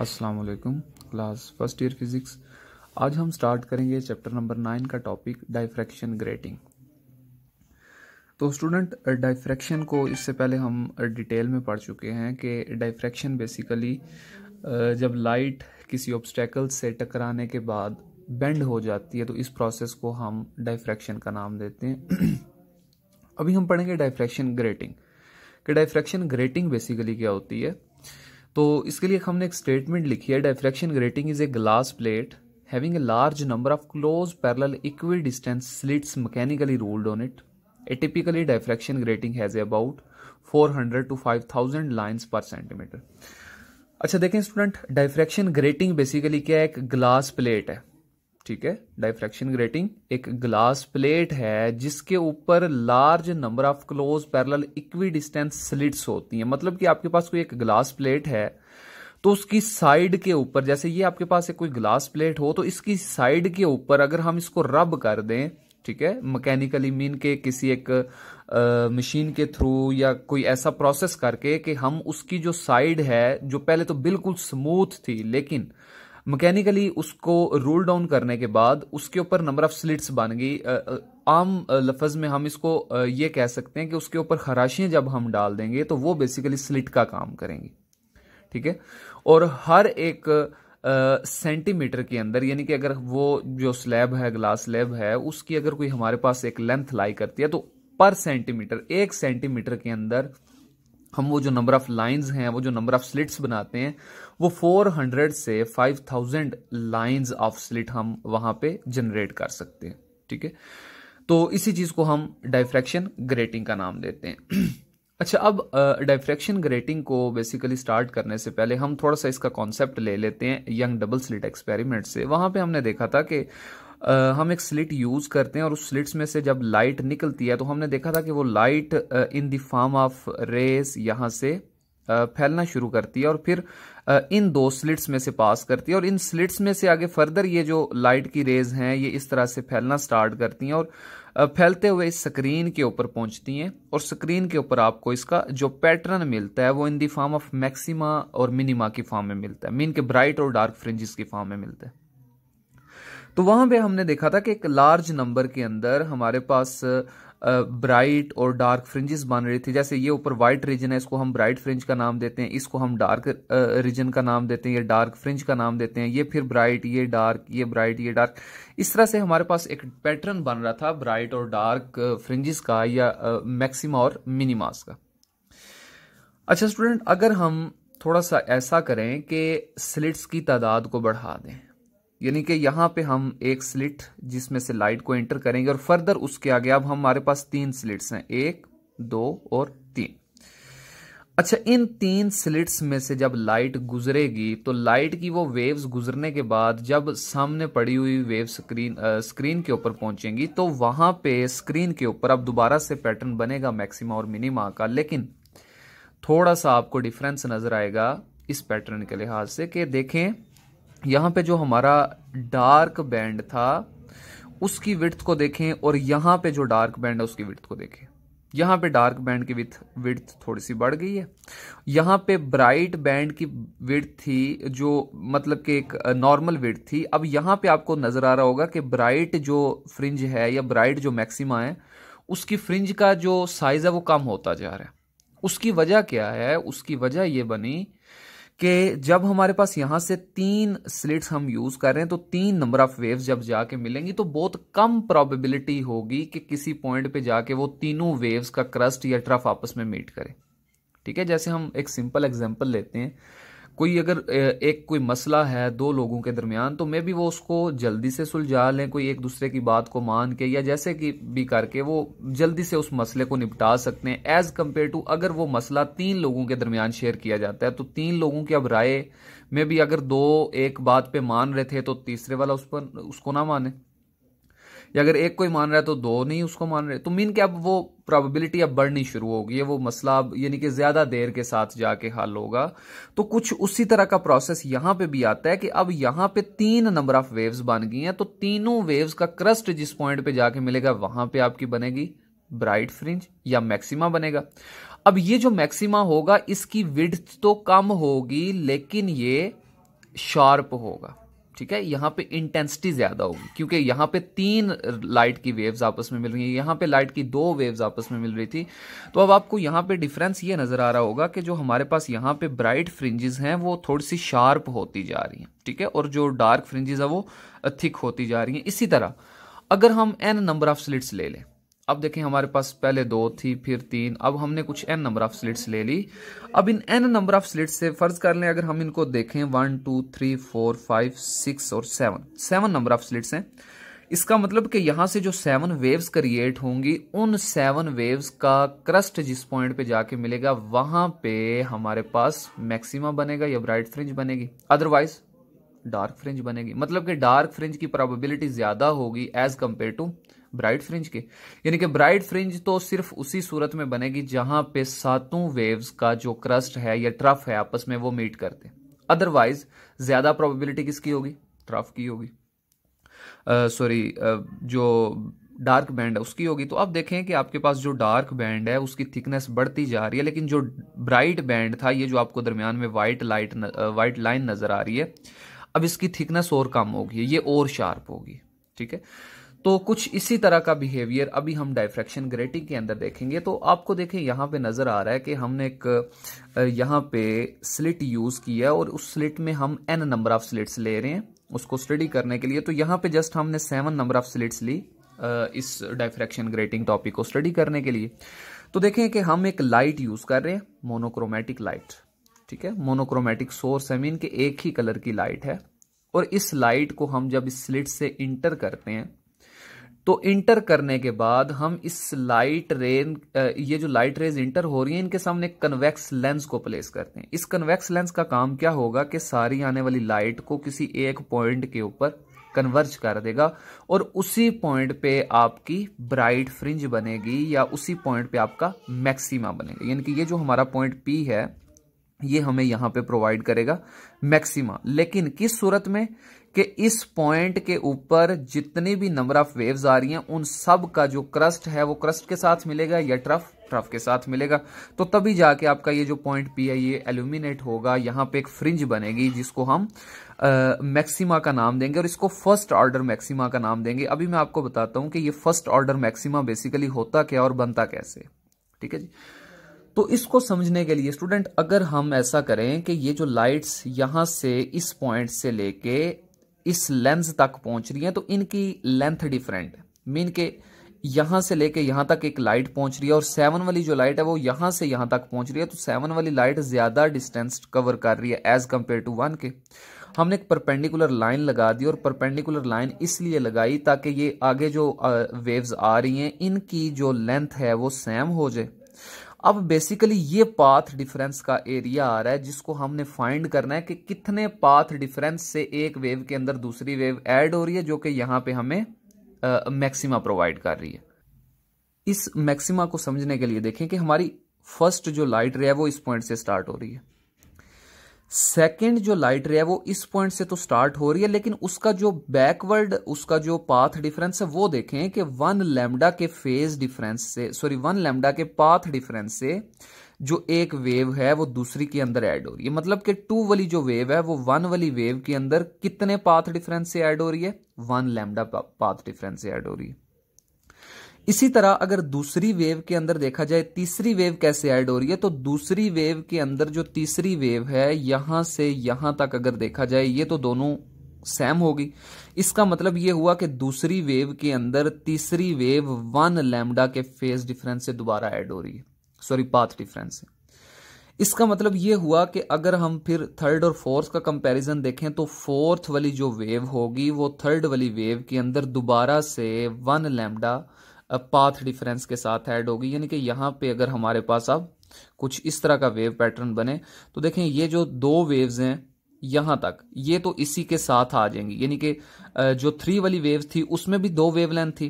अस्सलाम वालेकुम class first year physics आज हम स्टार्ट करेंगे चैप्टर नंबर नाइन का टॉपिक डाइफ्रैक्शन ग्रेटिंग तो स्टूडेंट डाइफ्रैक्शन को इससे पहले हम डिटेल में पढ़ चुके हैं कि डाइफ्रैक्शन बेसिकली जब लाइट किसी ऑब्स्टेकल से टकराने के बाद बेंड हो जाती है तो इस प्रोसेस को हम डाइफ्रैक्शन का नाम देते हैं अभी हम पढ़ेंगे डाइफ्रैक्शन ग्रेटिंग कि डाइफ्रैक्शन ग्रेटिंग बेसिकली क्या होती है तो इसके लिए हमने एक स्टेटमेंट लिखी है diffraction grating is a glass plate having a large number of close parallel equidistance slits mechanically ruled on it a typically diffraction grating has about four hundred to five thousand lines per centimetre अच्छा देखें student diffraction grating basically क्या है एक glass plate है ठीक है diffraction grating एक glass plate है जिसके ऊपर large number of close parallel equidistance slits होती हैं मतलब कि आपके पास कोई एक ग्लास प्लेट है तो उसकी साइड के ऊपर जैसे ये आपके पास एक कोई ग्लास प्लेट हो तो इसकी साइड के ऊपर अगर हम इसको रब कर दें ठीक है मैकेनिकली मीन के किसी एक मशीन के थ्रू या कोई ऐसा प्रोसेस करके कि हम उसकी जो साइड है जो पहले तो बिल्कुल स्मूथ थी लेकिन मैकेनिकली उसको रोल डाउन करने के बाद उसके ऊपर नंबर ऑफ स्लिट्स बन गई आम लफज में हम इसको ये कह सकते हैं कि उसके ऊपर खराशियां जब हम डाल देंगे तो वो बेसिकली स्लिट का काम करेंगी ठीक है और हर एक सेंटीमीटर के अंदर यानी कि अगर वो जो स्लैब है ग्लास स्लैब है उसकी अगर कोई हमारे पास एक लेंथ लाई करती है तो पर सेंटीमीटर एक सेंटीमीटर के अंदर हम वो जो नंबर ऑफ लाइंस हैं वो जो नंबर ऑफ स्लिट्स बनाते हैं वो 400 से 5000 लाइन्स ऑफ स्लिट हम वहां पे जनरेट कर सकते हैं ठीक है तो इसी चीज़ को हम डायफ्रैक्शन ग्रेटिंग का नाम देते हैं अच्छा अब डाइफ्रैक्शन ग्रेटिंग को बेसिकली स्टार्ट करने से पहले हम थोड़ा सा इसका कॉन्सेप्ट ले लेते हैं यंग डबल स्लिट एक्सपेरिमेंट से वहां पे हमने देखा था कि Uh, हम एक स्लिट यूज करते हैं और उस स्लिट्स में से जब लाइट निकलती है तो हमने देखा था कि वो light in the form of rays यहां से फैलना शुरू करती है और फिर इन दो स्लिट्स में से पास करती है और इन स्लिट्स में से आगे फर्दर ये जो लाइट की रेज हैं ये इस तरह से फैलना स्टार्ट करती हैं और फैलते हुए इस स्क्रीन के ऊपर पहुंचती हैं और स्क्रीन के ऊपर आपको इसका जो पैटर्न मिलता है वो in the form of maxima और मिनिमा की फॉर्म में मिलता है मीन के ब्राइट और डार्क फ्रिंजिस की फॉर्म में मिलता है तो वहां पे हमने देखा था कि एक लार्ज नंबर के अंदर हमारे पास ब्राइट और डार्क फ्रिंजेस बन रहे थे जैसे ये ऊपर वाइट रीजन है इसको हम ब्राइट फ्रिंज का नाम देते हैं इसको हम डार्क रीजन का नाम देते हैं ये डार्क फ्रिंज का नाम देते हैं ये फिर ब्राइट ये डार्क ये ब्राइट ये डार्क इस तरह से हमारे पास एक पैटर्न बन रहा था ब्राइट और डार्क फ्रिंजिस का या मैक्सिमा और मिनिमास का अच्छा स्टूडेंट अगर हम थोड़ा सा ऐसा करें कि स्लिट्स की तादाद को बढ़ा दें यानी कि यहां पे हम एक स्लिट जिसमें से लाइट को एंटर करेंगे और फर्दर उसके आगे अब हमारे पास तीन स्लिट्स हैं एक दो और तीन अच्छा इन तीन स्लिट्स में से जब लाइट गुजरेगी तो लाइट की वो वेव्स गुजरने के बाद जब सामने पड़ी हुई वेव स्क्रीन आ, स्क्रीन के ऊपर पहुंचेंगी तो वहां पे स्क्रीन के ऊपर अब दोबारा से पैटर्न बनेगा मैक्सिमा और मिनिमा का लेकिन थोड़ा सा आपको डिफरेंस नजर आएगा इस पैटर्न के लिहाज से कि देखें यहाँ पे जो हमारा डार्क बैंड था उसकी विर्थ को देखें और यहाँ पे जो डार्क बैंड है उसकी विर्थ को देखें यहाँ पे डार्क बैंड की विथ विर्थ थोड़ी सी बढ़ गई है यहाँ पे ब्राइट बैंड की विर्थ थी जो मतलब कि एक नॉर्मल विर्थ थी अब यहाँ पे आपको नजर आ रहा होगा कि ब्राइट जो फ्रिंज है या ब्राइट जो मैक्सिमा है उसकी फ्रिंज का जो साइज है वो कम होता जा रहा है उसकी वजह क्या है उसकी वजह ये बनी कि जब हमारे पास यहां से तीन स्लिट्स हम यूज कर रहे हैं तो तीन नंबर ऑफ वेव्स जब जाके मिलेंगी तो बहुत कम प्रोबेबिलिटी होगी कि किसी पॉइंट पे जाके वो तीनों वेव्स का क्रस्ट या ट्रफ आपस में मीट करे ठीक है जैसे हम एक सिंपल एग्जाम्पल लेते हैं कोई अगर एक कोई मसला है दो लोगों के दरमियान तो मे भी वो उसको जल्दी से सुलझा लें कोई एक दूसरे की बात को मान के या जैसे कि भी करके वो जल्दी से उस मसले को निपटा सकते हैं एज कम्पेयर टू अगर वो मसला तीन लोगों के दरमियान शेयर किया जाता है तो तीन लोगों की अब राय में भी अगर दो एक बात पे मान रहे थे तो तीसरे वाला उस पर उसको ना माने या अगर एक कोई मान रहा है तो दो नहीं उसको मान रहे तो मीन कि अब वो प्रॉबिलिटी अब बढ़नी शुरू होगी ये वो मसला अब यानी कि ज्यादा देर के साथ जाके हल होगा तो कुछ उसी तरह का प्रोसेस यहां पे भी आता है कि अब यहां पे तीन नंबर ऑफ वेव्स बन गई हैं तो तीनों वेव्स का क्रस्ट जिस पॉइंट पे जाके मिलेगा वहां पे आपकी बनेगी ब्राइट फ्रिंज या मैक्सिमा बनेगा अब ये जो मैक्सिमा होगा इसकी विड्थ तो कम होगी लेकिन ये शार्प होगा ठीक है यहाँ पे इंटेंसिटी ज्यादा होगी क्योंकि यहाँ पे तीन लाइट की वेव्स आपस में मिल रही है यहाँ पे लाइट की दो वेव्स आपस में मिल रही थी तो अब आपको यहाँ पे डिफरेंस ये नजर आ रहा होगा कि जो हमारे पास यहाँ पे ब्राइट फ्रिंजेस हैं वो थोड़ी सी शार्प होती जा रही हैं ठीक है और जो डार्क फ्रिंजेस है वो थिक होती जा रही हैं इसी तरह अगर हम एन नंबर ऑफ स्लिट्स ले लें अब देखें हमारे पास पहले दो थी फिर तीन अब हमने कुछ एन नंबर ऑफ स्लिट्स ले ली अब इन एन नंबर ऑफ स्लिट्स से फर्ज कर लें अगर हम इनको देखें one two three four five six और seven seven number of slits हैं इसका मतलब कि यहां से जो सेवन वेव्स क्रिएट होंगी उन सेवन वेव्स का क्रस्ट जिस पॉइंट पे जाके मिलेगा वहां पे हमारे पास मैक्सिमा बनेगा या ब्राइट फ्रिंज बनेगी अदरवाइज डार्क फ्रिंज बनेगी मतलब कि डार्क फ्रिंज की प्रोबेबिलिटी ज्यादा होगी as compare to bright fringe के यानी कि ब्राइट फ्रिंज तो सिर्फ उसी सूरत में बनेगी जहां पे सातों वेव्स का जो क्रस्ट है या ट्रफ है आपस में वो मीट करते अदरवाइज ज्यादा प्रोबेबिलिटी किसकी होगी ट्रफ की होगी सॉरी uh, uh, जो डार्क बैंड है उसकी होगी तो आप देखें कि आपके पास जो डार्क बैंड है उसकी थिकनेस बढ़ती जा रही है लेकिन जो ब्राइट बैंड था ये जो आपको दरमियान में वाइट लाइट वाइट लाइन नज़र आ रही है अब इसकी थिकनेस और कम होगी ये और शार्प होगी ठीक है तो कुछ इसी तरह का बिहेवियर अभी हम डायफ्रेक्शन ग्रेटिंग के अंदर देखेंगे तो आपको देखें यहां पे नज़र आ रहा है कि हमने एक यहाँ पे स्लिट यूज़ किया है और उस स्लिट में हम एन नंबर ऑफ स्लिट्स ले रहे हैं उसको स्टडी करने के लिए तो यहाँ पे जस्ट हमने सेवन नंबर ऑफ स्लिट्स ली इस डायफ्रेक्शन ग्रेटिंग टॉपिक को स्टडी करने के लिए तो देखें कि हम एक लाइट यूज़ कर रहे हैं मोनोक्रोमेटिक लाइट ठीक है मोनोक्रोमेटिक सोर्स है मीन के एक ही कलर की लाइट है और इस लाइट को हम जब इस स्लिट से इंटर करते हैं तो इंटर करने के बाद हम इस लाइट रेन ये जो लाइट रेज इंटर हो रही है इनके सामने कन्वेक्स लेंस को प्लेस करते हैं इस कन्वेक्स लेंस का काम क्या होगा कि सारी आने वाली लाइट को किसी एक पॉइंट के ऊपर कन्वर्ज कर देगा और उसी पॉइंट पे आपकी ब्राइट फ्रिंज बनेगी या उसी पॉइंट पे आपका मैक्सिमा बनेगा यानी कि ये जो हमारा पॉइंट पी है ये हमें यहाँ पे प्रोवाइड करेगा मैक्सिमा लेकिन किस सूरत में कि इस पॉइंट के ऊपर जितनी भी नंबर ऑफ वेव्स आ रही हैं उन सब का जो क्रस्ट है वो क्रस्ट के साथ मिलेगा या ट्रफ ट्रफ के साथ मिलेगा तो तभी जाके आपका ये जो पॉइंट पी है ये एल्यूमिनेट होगा यहां पे एक फ्रिंज बनेगी जिसको हम मैक्सिमा का नाम देंगे और इसको फर्स्ट ऑर्डर मैक्सिमा का नाम देंगे अभी मैं आपको बताता हूं कि ये फर्स्ट ऑर्डर मैक्सिमा बेसिकली होता क्या और बनता कैसे ठीक है जी तो इसको समझने के लिए स्टूडेंट अगर हम ऐसा करें कि ये जो लाइट्स यहां से इस पॉइंट से लेके इस तो लेंस तक पहुंच रही है तो इनकी लेंथ डिफरेंट मीन के यहाँ से लेके यहाँ तक एक लाइट पहुंच रही है और सेवन वाली जो लाइट है वो यहाँ से यहाँ तक पहुंच रही है तो सेवन वाली लाइट ज्यादा डिस्टेंस कवर कर रही है एज कंपेयर टू वन के हमने एक परपेंडिकुलर लाइन लगा दी और परपेंडिकुलर लाइन इसलिए लगाई ताकि ये आगे जो वेव्स आ रही हैं इनकी जो लेंथ है वो सेम हो जाए अब बेसिकली ये पाथ डिफरेंस का एरिया आ रहा है जिसको हमने फाइंड करना है कि कितने पाथ डिफरेंस से एक वेव के अंदर दूसरी वेव ऐड हो रही है जो कि यहां पे हमें मैक्सिमा प्रोवाइड कर रही है इस मैक्सिमा को समझने के लिए देखें कि हमारी फर्स्ट जो लाइट रे है वो इस पॉइंट से स्टार्ट हो रही है सेकेंड जो लाइट रे है वो इस पॉइंट से तो स्टार्ट हो रही है लेकिन उसका जो बैकवर्ड उसका जो पाथ डिफरेंस है वो देखें कि वन लेमडा के फेज डिफरेंस से सॉरी वन लेमडा के पाथ डिफरेंस से जो एक वेव है वो दूसरी के अंदर ऐड हो रही है मतलब कि टू वाली जो वेव है वो वन वाली वेव के अंदर कितने पाथ डिफरेंस से ऐड हो रही है वन लेमडा पाथ डिफरेंस से ऐड हो रही है इसी तरह अगर दूसरी वेव के अंदर देखा जाए तीसरी वेव कैसे ऐड हो रही है तो दूसरी वेव के अंदर जो तीसरी वेव है यहां से यहां तक अगर देखा जाए ये तो दोनों सेम होगी इसका मतलब ये हुआ कि दूसरी वेव के अंदर तीसरी वेव वन लैमडा के फेज डिफरेंस से दोबारा ऐड हो रही है सॉरी पाथ डिफरेंस से इसका मतलब ये हुआ कि अगर हम फिर थर्ड और फोर्थ का कंपैरिजन देखें तो फोर्थ वाली जो वेव होगी वो थर्ड वाली वेव के अंदर दोबारा से वन लैमडा पाथ डिफरेंस के साथ ऐड होगी यानी कि यहाँ पे अगर हमारे पास अब कुछ इस तरह का वेव पैटर्न बने तो देखें ये जो दो वेव्स हैं यहां तक ये तो इसी के साथ आ जाएंगी यानी कि जो थ्री वाली वेव थी उसमें भी दो वेवलेंथ थी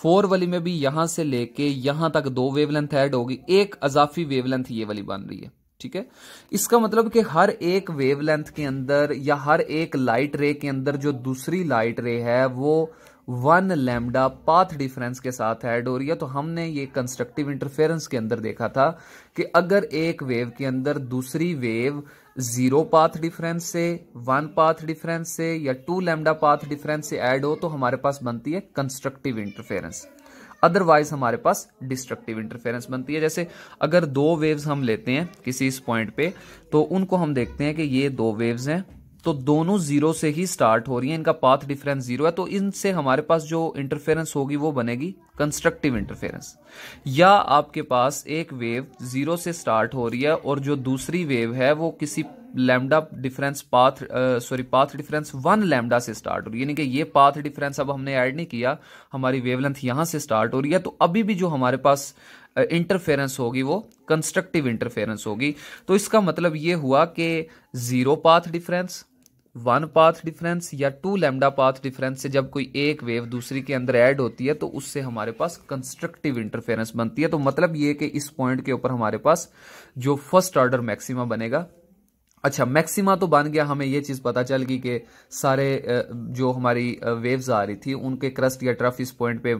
फोर वाली में भी यहां से लेके यहां तक दो वेवलेंथ ऐड होगी एक अजाफी वेवलेंथ ये वाली बन रही है ठीक है इसका मतलब कि हर एक वेवलेंथ के अंदर या हर एक लाइट रे के अंदर जो दूसरी लाइट रे है वो वन लैमडा पाथ डिफरेंस के साथ है डोरिया तो हमने ये कंस्ट्रक्टिव इंटरफेरेंस के अंदर देखा था कि अगर एक वेव के अंदर दूसरी वेव जीरो पाथ डिफरेंस से वन पाथ डिफरेंस से या टू लैमडा पाथ डिफरेंस से ऐड हो तो हमारे पास बनती है कंस्ट्रक्टिव इंटरफेरेंस अदरवाइज हमारे पास डिस्ट्रक्टिव इंटरफेरेंस बनती है जैसे अगर दो वेव्स हम लेते हैं किसी इस पॉइंट पे तो उनको हम देखते हैं कि ये दो वेव्स हैं तो दोनों जीरो से ही स्टार्ट हो रही है इनका पाथ डिफरेंस जीरो है तो इनसे हमारे पास जो इंटरफेरेंस होगी वो बनेगी कंस्ट्रक्टिव इंटरफेरेंस या आपके पास एक वेव जीरो से स्टार्ट हो रही है और जो दूसरी वेव है वो किसी lambda difference path sorry path difference one lambda से स्टार्ट हो रही है यानी कि ये पाथ डिफरेंस अब हमने ऐड नहीं किया हमारी वेवलेंथ यहां से स्टार्ट हो रही है तो अभी भी जो हमारे पास इंटरफेरेंस होगी वो कंस्ट्रक्टिव इंटरफेरेंस होगी तो इसका मतलब ये हुआ कि zero path difference one path difference या टू लेमडा पाथ डिफरेंस से जब कोई एक वेव दूसरी के अंदर ऐड होती है तो उससे हमारे पास कंस्ट्रक्टिव इंटरफेरेंस बनती है तो मतलब ये कि इस पॉइंट के ऊपर हमारे पास जो फर्स्ट ऑर्डर मैक्सिमा बनेगा अच्छा मैक्सिमा तो बन गया हमें ये चीज़ पता चल गई कि सारे जो हमारी वेव्स आ रही थी उनके क्रस्ट या ट्रफ इस पॉइंट पे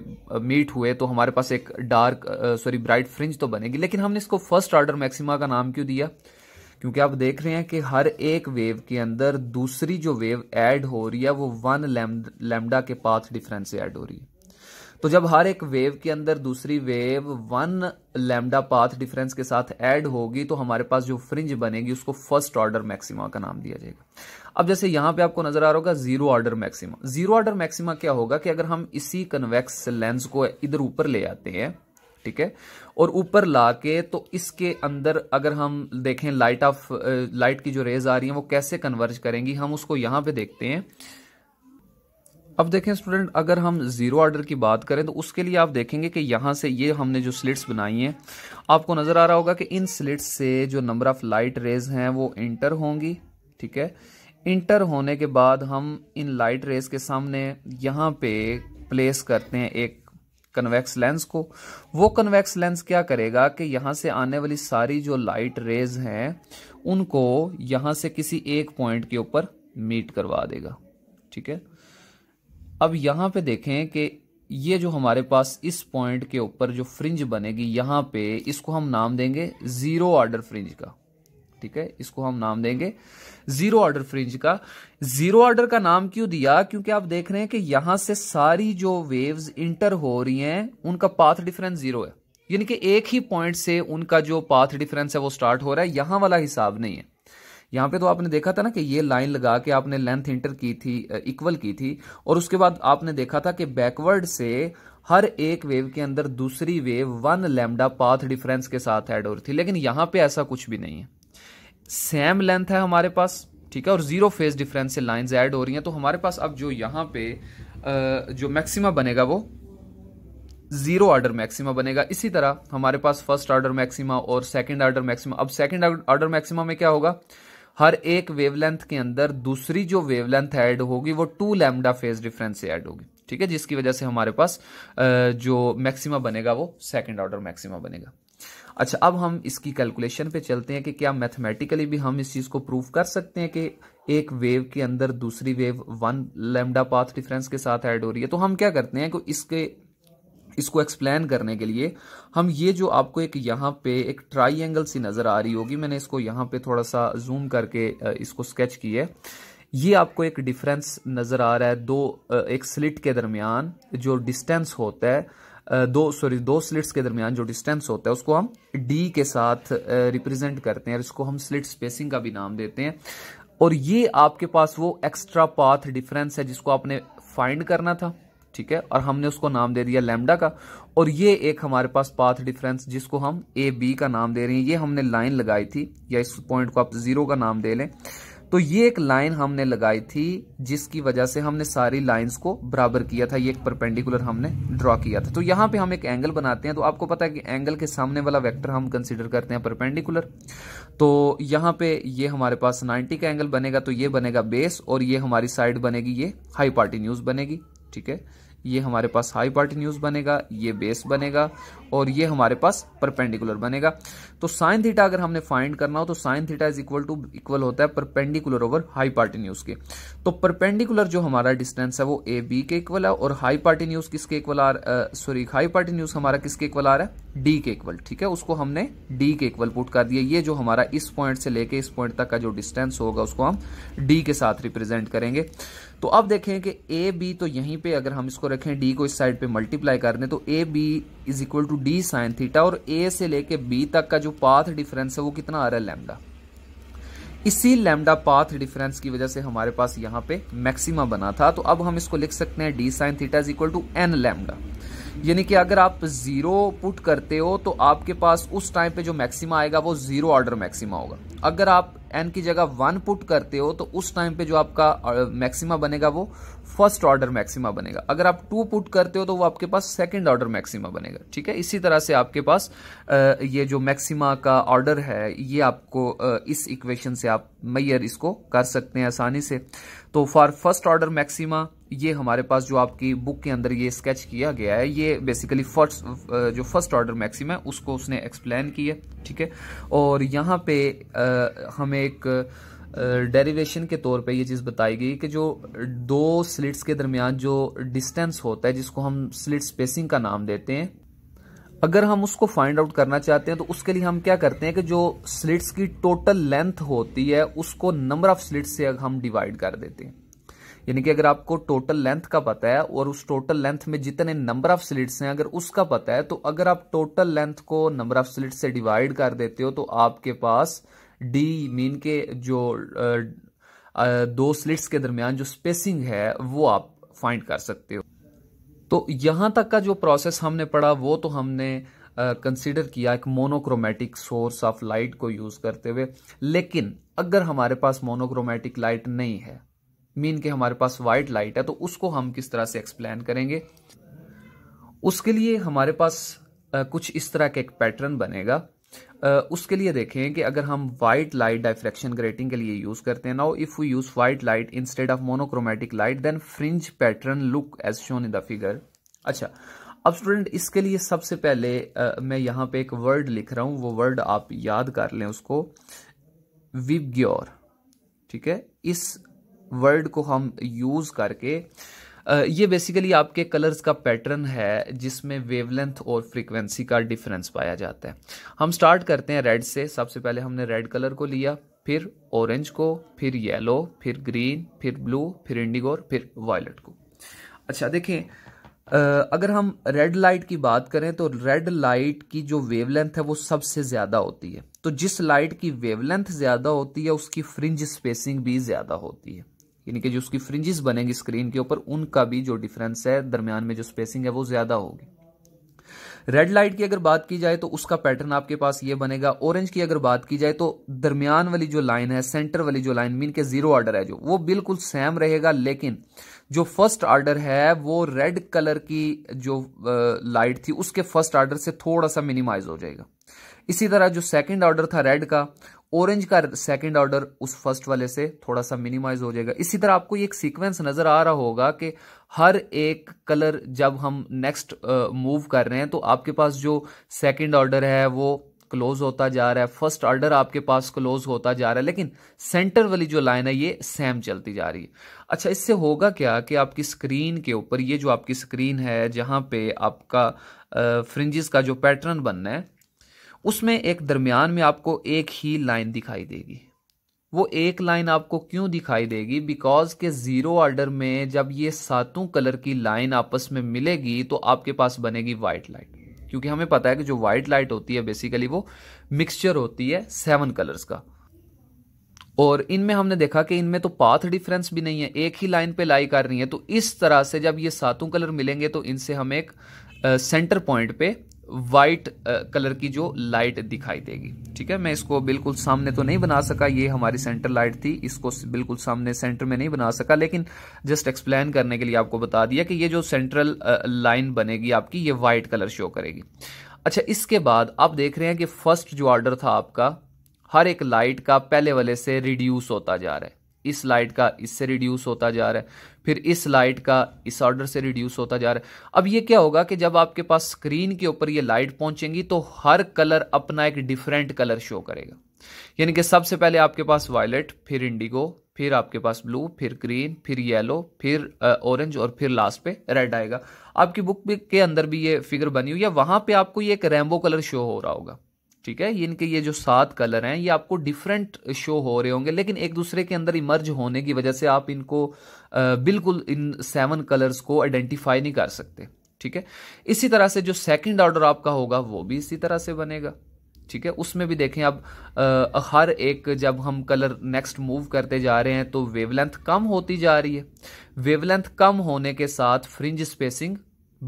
मीट हुए तो हमारे पास एक डार्क सॉरी ब्राइट फ्रिंज तो बनेगी लेकिन हमने इसको फर्स्ट ऑर्डर मैक्सिमा का नाम क्यों दिया क्योंकि आप देख रहे हैं कि हर एक वेव के अंदर दूसरी जो वेव ऐड हो रही है वो वन लेमडा के पाथ डिफरेंस से ऐड हो रही है तो जब हर एक वेव के अंदर दूसरी wave one lambda path difference के साथ ऐड होगी तो हमारे पास जो फ्रिंज बनेगी उसको फर्स्ट ऑर्डर मैक्सिमा का नाम दिया जाएगा अब जैसे यहां पे आपको नजर आ रहा होगा zero order maxima zero order maxima क्या होगा कि अगर हम इसी कन्वेक्स लेंस को इधर ऊपर ले आते हैं ठीक है और ऊपर ला के तो इसके अंदर अगर हम देखें लाइट ऑफ लाइट की जो रेज आ रही है वो कैसे कन्वर्ज करेंगी हम उसको यहां पे देखते हैं अब देखें स्टूडेंट अगर हम ज़ीरो ऑर्डर की बात करें तो उसके लिए आप देखेंगे कि यहां से ये हमने जो स्लिट्स बनाई हैं आपको नज़र आ रहा होगा कि इन स्लिट्स से जो नंबर ऑफ़ लाइट रेज हैं वो इंटर होंगी ठीक है इंटर होने के बाद हम इन लाइट रेज के सामने यहां पे प्लेस करते हैं एक कन्वेक्स लेंस को वो कन्वेक्स लेंस क्या करेगा कि यहां से आने वाली सारी जो लाइट रेज हैं उनको यहां से किसी एक पॉइंट के ऊपर मीट करवा देगा ठीक है अब यहां पे देखें कि ये जो हमारे पास इस पॉइंट के ऊपर जो फ्रिंज बनेगी यहां पे इसको हम नाम देंगे ज़ीरो ऑर्डर फ्रिंज का ठीक है इसको हम नाम देंगे जीरो ऑर्डर फ्रिंज का जीरो ऑर्डर का नाम क्यों दिया क्योंकि आप देख रहे हैं कि यहां से सारी जो वेव्स इंटर हो रही हैं उनका पाथ डिफरेंस जीरो है यानी कि एक ही पॉइंट से उनका जो पाथ डिफरेंस है वो स्टार्ट हो रहा है यहां वाला हिसाब नहीं है यहां पे तो आपने देखा था ना कि ये लाइन लगा के आपने लेंथ इंटर की थी इक्वल की थी और उसके बाद आपने देखा था कि बैकवर्ड से हर एक वेव के अंदर दूसरी wave one lambda path difference के साथ एड हो रही थी लेकिन यहां पे ऐसा कुछ भी नहीं है सेम लेंथ है हमारे पास ठीक है और जीरो फेज डिफरेंस से लाइंस ऐड हो रही हैं तो हमारे पास अब जो यहां पे जो मैक्सिमा बनेगा वो जीरो ऑर्डर मैक्सिमा बनेगा इसी तरह हमारे पास फर्स्ट ऑर्डर मैक्सिमा और सेकंड ऑर्डर मैक्सिमा अब सेकंड ऑर्डर मैक्सिमा में क्या होगा हर एक वेवलेंथ के अंदर दूसरी जो वेवलेंथ ऐड होगी वो टू लैमडा फेज डिफरेंस से ऐड होगी ठीक है जिसकी वजह से हमारे पास जो मैक्सिमा बनेगा वो सेकेंड ऑर्डर मैक्सिमा बनेगा अच्छा अब हम इसकी कैलकुलेशन पे चलते हैं कि क्या मैथमेटिकली भी हम इस चीज को प्रूव कर सकते हैं कि एक वेव के अंदर दूसरी wave one lambda path difference के साथ ऐड हो रही है तो हम क्या करते हैं कि इसके इसको एक्सप्लेन करने के लिए हम ये जो आपको एक यहां पे एक ट्राई सी नजर आ रही होगी मैंने इसको यहां पे थोड़ा सा जूम करके इसको स्केच किया है ये आपको एक डिफरेंस नज़र आ रहा है दो एक स्लिट के दरमियान जो डिस्टेंस होता है दो सॉरी दो स्लिट्स के दरमियान जो डिस्टेंस होता है उसको हम डी के साथ रिप्रेजेंट करते हैं और इसको हम स्लिट स्पेसिंग का भी नाम देते हैं और ये आपके पास वो एक्स्ट्रा पाथ डिफरेंस है जिसको आपने फाइंड करना था ठीक है और हमने उसको नाम दे दिया लेमडा का और ये एक हमारे पास पाथ डिफरेंस जिसको हम ए बी का नाम दे रहे हैं ये हमने लाइन लगाई थी या इस पॉइंट को आप जीरो का नाम दे लें तो ये एक लाइन हमने लगाई थी जिसकी वजह से हमने सारी लाइंस को बराबर किया था ये एक परपेंडिकुलर हमने ड्रॉ किया था तो यहां पे हम एक एंगल बनाते हैं तो आपको पता है कि एंगल के सामने वाला वेक्टर हम कंसिडर करते हैं परपेंडिकुलर तो यहां पे ये हमारे पास 90 का एंगल बनेगा तो ये बनेगा बेस और ये हमारी साइड बनेगी ये हाई पार्टी न्यूज बनेगी ठीक है ये हमारे पास हाई पार्टिन्यूज बनेगा ये बेस बनेगा और ये हमारे पास परपेंडिकुलर बनेगा तो साइन थीटा अगर हमने फाइंड करना हो तो sine theta is equal to equal होता है परपेंडिकुलर ओवर हाई पार्टिन्यूज के तो परपेंडिकुलर जो हमारा डिस्टेंस है वो ए बी के इक्वल है और हाई पार्टिन्यूज किसके इक्वल आ सॉरी हाई पार्टिन्यूज हमारा किसके इक्वल आ रहा है डी के इक्वल ठीक है उसको हमने डी के इक्वल पुट कर दिया ये जो हमारा इस पॉइंट से लेके इस पॉइंट तक का जो डिस्टेंस होगा उसको हम डी के साथ रिप्रेजेंट करेंगे तो अब देखें कि ए बी तो यहीं पे अगर हम इसको रखें डी को इस साइड पे मल्टीप्लाई कर दें तो A B is equal to D sine theta और ए से लेके बी तक का जो पाथ डिफरेंस है वो कितना आ रहा है लैमडा इसी लैमडा पाथ डिफरेंस की वजह से हमारे पास यहाँ पे मैक्सिमा बना था तो अब हम इसको लिख सकते हैं D sine theta is equal to N lambda यानी कि अगर आप ज़ीरो पुट करते हो तो आपके पास उस टाइम पे जो मैक्सिमा आएगा वो ज़ीरो ऑर्डर मैक्सिमा होगा अगर आप एन की जगह वन पुट करते हो तो उस टाइम पे जो आपका मैक्सिमा बनेगा वो फर्स्ट ऑर्डर मैक्सिमा बनेगा अगर आप टू पुट करते हो तो वो आपके पास सेकंड ऑर्डर मैक्सिमा बनेगा ठीक है इसी तरह से आपके पास ये जो मैक्सिमा का ऑर्डर है ये आपको इस इक्वेशन से आप मैयर इसको कर सकते हैं आसानी से तो फॉर फर्स्ट ऑर्डर मैक्सिमा ये हमारे पास जो आपकी बुक के अंदर ये स्केच किया गया है ये बेसिकली फर्स्ट जो फर्स्ट ऑर्डर मैक्सिम है उसको उसने एक्सप्लेन किया ठीक है और यहाँ पे हमें एक डेरिवेशन के तौर पे ये चीज़ बताई गई कि जो दो स्लिट्स के दरमियान जो डिस्टेंस होता है जिसको हम स्लिट स्पेसिंग का नाम देते हैं अगर हम उसको फाइंड आउट करना चाहते हैं तो उसके लिए हम क्या करते हैं कि जो स्लिट्स की टोटल लेंथ होती है उसको नंबर ऑफ स्लिट्स से हम डिवाइड कर देते हैं यानी कि अगर आपको टोटल लेंथ का पता है और उस टोटल लेंथ में जितने नंबर ऑफ स्लिट्स हैं अगर उसका पता है तो अगर आप टोटल लेंथ को नंबर ऑफ स्लिट से डिवाइड कर देते हो तो आपके पास डी मीन के जो दो स्लिट्स के दरमियान जो स्पेसिंग है वो आप फाइंड कर सकते हो तो यहां तक का जो प्रोसेस हमने पढ़ा वो तो हमने कंसिडर uh, किया एक मोनोक्रोमेटिक सोर्स ऑफ लाइट को यूज करते हुए लेकिन अगर हमारे पास मोनोक्रोमेटिक लाइट नहीं है मीन के हमारे पास वाइट लाइट है तो उसको हम किस तरह से एक्सप्लेन करेंगे उसके लिए हमारे पास कुछ इस तरह का एक पैटर्न बनेगा उसके लिए देखें कि अगर हम वाइट लाइट डायफ्रैक्शन ग्रेटिंग के लिए यूज करते हैं now if we use white light instead of monochromatic light then fringe pattern look as shown in the figure अच्छा अब स्टूडेंट इसके लिए सबसे पहले आ, मैं यहां पे एक वर्ड लिख रहा हूं वो वर्ड आप याद कर लें उसको विबग्योर ठीक है इस वर्ड को हम यूज़ करके ये बेसिकली आपके कलर्स का पैटर्न है जिसमें वेवलेंथ और फ्रीक्वेंसी का डिफरेंस पाया जाता है हम स्टार्ट करते हैं रेड से सबसे पहले हमने रेड कलर को लिया फिर ऑरेंज को फिर येलो फिर ग्रीन फिर ब्लू फिर इंडिगो और फिर वायलट को अच्छा देखें अगर हम रेड लाइट की बात करें तो रेड लाइट की जो वेवलेंथ है वो सबसे ज़्यादा होती है तो जिस लाइट की वेवलेंथ ज़्यादा होती है उसकी फ्रिंज स्पेसिंग भी ज़्यादा होती है यानी कि जो उसकी फ्रिंजिस बनेंगी स्क्रीन के ऊपर उनका भी जो डिफरेंस है दरमियान में जो स्पेसिंग है वो ज्यादा होगी रेड लाइट की अगर बात की जाए तो उसका पैटर्न आपके पास ये बनेगा ऑरेंज की अगर बात की जाए तो दरमियान वाली जो लाइन है सेंटर वाली जो लाइन मीन के जीरो ऑर्डर है जो वो बिल्कुल सेम रहेगा लेकिन जो फर्स्ट ऑर्डर है वो रेड कलर की जो लाइट थी उसके फर्स्ट ऑर्डर से थोड़ा सा मिनिमाइज हो जाएगा इसी तरह जो सेकंड ऑर्डर था रेड का ऑरेंज का सेकंड ऑर्डर उस फर्स्ट वाले से थोड़ा सा मिनिमाइज हो जाएगा इसी तरह आपको ये एक सीक्वेंस नजर आ रहा होगा कि हर एक कलर जब हम नेक्स्ट मूव कर रहे हैं तो आपके पास जो सेकंड ऑर्डर है वो क्लोज होता जा रहा है फर्स्ट ऑर्डर आपके पास क्लोज होता जा रहा है लेकिन सेंटर वाली जो लाइन है ये सेम चलती जा रही है अच्छा इससे होगा क्या कि आपकी स्क्रीन के ऊपर ये जो आपकी स्क्रीन है जहाँ पे आपका फ्रिंजिस का जो पैटर्न बनना है उसमें एक दरमियान में आपको एक ही लाइन दिखाई देगी वो एक लाइन आपको क्यों दिखाई देगी बिकॉज के ज़ीरो ऑर्डर में जब ये सातों कलर की लाइन आपस में मिलेगी तो आपके पास बनेगी व्हाइट लाइट क्योंकि हमें पता है कि जो व्हाइट लाइट होती है बेसिकली वो मिक्सचर होती है सेवन कलर्स का और इनमें हमने देखा कि इनमें तो पाथ डिफरेंस भी नहीं है एक ही लाइन पे लाई कर रही है तो इस तरह से जब ये सातों कलर मिलेंगे तो इनसे हम एक सेंटर पॉइंट पे वाइट कलर uh, की जो लाइट दिखाई देगी ठीक है मैं इसको बिल्कुल सामने तो नहीं बना सका ये हमारी सेंटर लाइट थी इसको बिल्कुल सामने सेंटर में नहीं बना सका लेकिन जस्ट एक्सप्लेन करने के लिए आपको बता दिया कि ये जो सेंट्रल लाइन uh, बनेगी आपकी ये वाइट कलर शो करेगी अच्छा इसके बाद आप देख रहे हैं कि फर्स्ट जो ऑर्डर था आपका हर एक लाइट का पहले वाले से रिड्यूस होता जा रहा है इस लाइट का इससे रिड्यूस होता जा रहा है फिर इस लाइट का इस ऑर्डर से रिड्यूस होता जा रहा है अब ये क्या होगा कि जब आपके पास स्क्रीन के ऊपर ये लाइट पहुंचेंगी तो हर कलर अपना एक डिफरेंट कलर शो करेगा यानी कि सबसे पहले आपके पास वायलेट फिर इंडिगो फिर आपके पास ब्लू फिर ग्रीन फिर येलो फिर ऑरेंज और फिर लास्ट पे रेड आएगा आपकी बुक के अंदर भी ये फिगर बनी हुई है वहां पे आपको ये एक रेमबो कलर शो हो रहा होगा ठीक है इनके ये जो सात कलर हैं ये आपको डिफरेंट शो हो रहे होंगे लेकिन एक दूसरे के अंदर इमर्ज होने की वजह से आप इनको बिल्कुल इन सेवन कलर्स को आइडेंटिफाई नहीं कर सकते ठीक है इसी तरह से जो सेकंड ऑर्डर आपका होगा वो भी इसी तरह से बनेगा ठीक है उसमें भी देखें अब आ, हर एक जब हम कलर नेक्स्ट मूव करते जा रहे हैं तो वेवलेंथ कम होती जा रही है वेवलेंथ कम होने के साथ फ्रिंज स्पेसिंग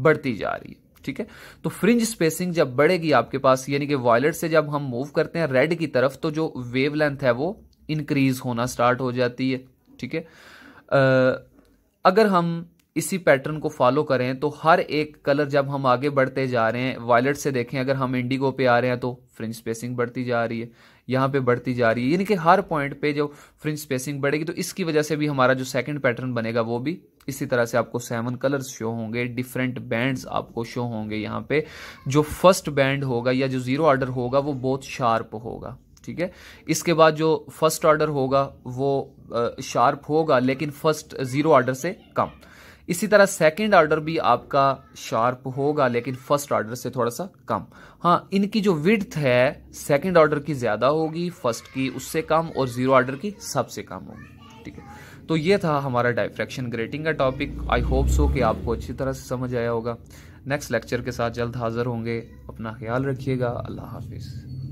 बढ़ती जा रही है ठीक है तो फ्रिंज स्पेसिंग जब बढ़ेगी आपके पास यानी कि वॉयलेट से जब हम मूव करते हैं रेड की तरफ तो जो वेव लेंथ है वो इंक्रीज होना स्टार्ट हो जाती है ठीक है अगर हम इसी पैटर्न को फॉलो करें तो हर एक कलर जब हम आगे बढ़ते जा रहे हैं वॉयलेट से देखें अगर हम इंडिगो पे आ रहे हैं तो फ्रिंज स्पेसिंग बढ़ती जा रही है यहाँ पे बढ़ती जा रही है यानी कि हर पॉइंट पे जो फ्रिंज स्पेसिंग बढ़ेगी तो इसकी वजह से भी हमारा जो सेकंड पैटर्न बनेगा वो भी इसी तरह से आपको सेवन कलर्स शो होंगे डिफरेंट बैंड्स आपको शो होंगे यहाँ पे जो फर्स्ट बैंड होगा या जो जीरो ऑर्डर होगा वो बहुत शार्प होगा ठीक है इसके बाद जो फर्स्ट ऑर्डर होगा वो शार्प होगा लेकिन फर्स्ट जीरो ऑर्डर से कम इसी तरह सेकंड ऑर्डर भी आपका शार्प होगा लेकिन फर्स्ट ऑर्डर से थोड़ा सा कम हाँ इनकी जो विड्थ है सेकंड ऑर्डर की ज़्यादा होगी फर्स्ट की उससे कम और ज़ीरो ऑर्डर की सबसे कम होगी ठीक है तो ये था हमारा डायफ्रैक्शन ग्रेटिंग का टॉपिक आई होप सो कि आपको अच्छी तरह से समझ आया होगा नेक्स्ट लेक्चर के साथ जल्द हाजिर होंगे अपना ख्याल रखिएगा अल्लाह हाफिज़